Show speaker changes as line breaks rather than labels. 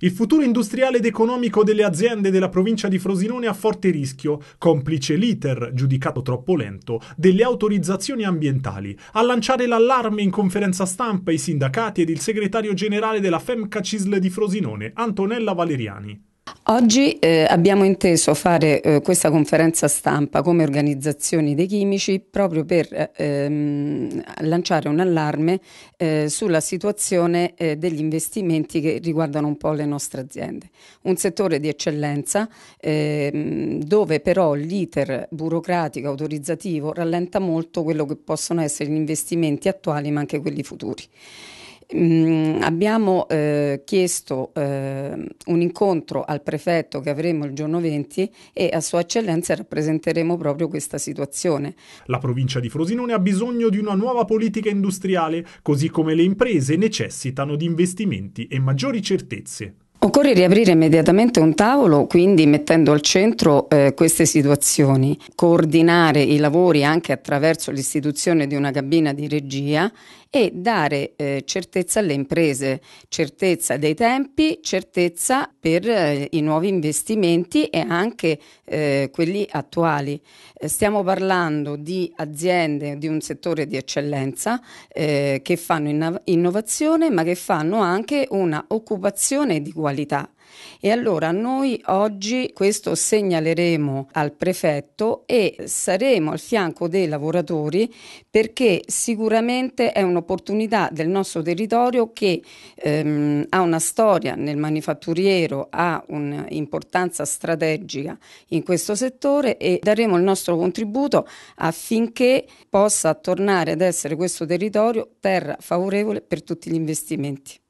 Il futuro industriale ed economico delle aziende della provincia di Frosinone è a forte rischio, complice l'iter, giudicato troppo lento, delle autorizzazioni ambientali. A lanciare l'allarme in conferenza stampa i sindacati ed il segretario generale della FEMCA CISL di Frosinone, Antonella Valeriani.
Oggi eh, abbiamo inteso fare eh, questa conferenza stampa come organizzazioni dei chimici proprio per eh, ehm, lanciare un allarme eh, sulla situazione eh, degli investimenti che riguardano un po' le nostre aziende. Un settore di eccellenza ehm, dove però l'iter burocratico autorizzativo rallenta molto quello che possono essere gli investimenti attuali ma anche quelli futuri. Mm, abbiamo eh, chiesto eh, un incontro al prefetto che avremo il giorno 20 e a Sua Eccellenza rappresenteremo proprio questa situazione.
La provincia di Frosinone ha bisogno di una nuova politica industriale, così come le imprese necessitano di investimenti e maggiori certezze.
Occorre riaprire immediatamente un tavolo, quindi mettendo al centro eh, queste situazioni, coordinare i lavori anche attraverso l'istituzione di una cabina di regia e dare eh, certezza alle imprese, certezza dei tempi, certezza per eh, i nuovi investimenti e anche eh, quelli attuali. Eh, stiamo parlando di aziende di un settore di eccellenza eh, che fanno innovazione ma che fanno anche una occupazione di qualità criminalità. E allora noi oggi questo segnaleremo al prefetto e saremo al fianco dei lavoratori perché sicuramente è un'opportunità del nostro territorio che ehm, ha una storia nel manifatturiero, ha un'importanza strategica in questo settore e daremo il nostro contributo affinché possa tornare ad essere questo territorio terra favorevole per tutti gli investimenti.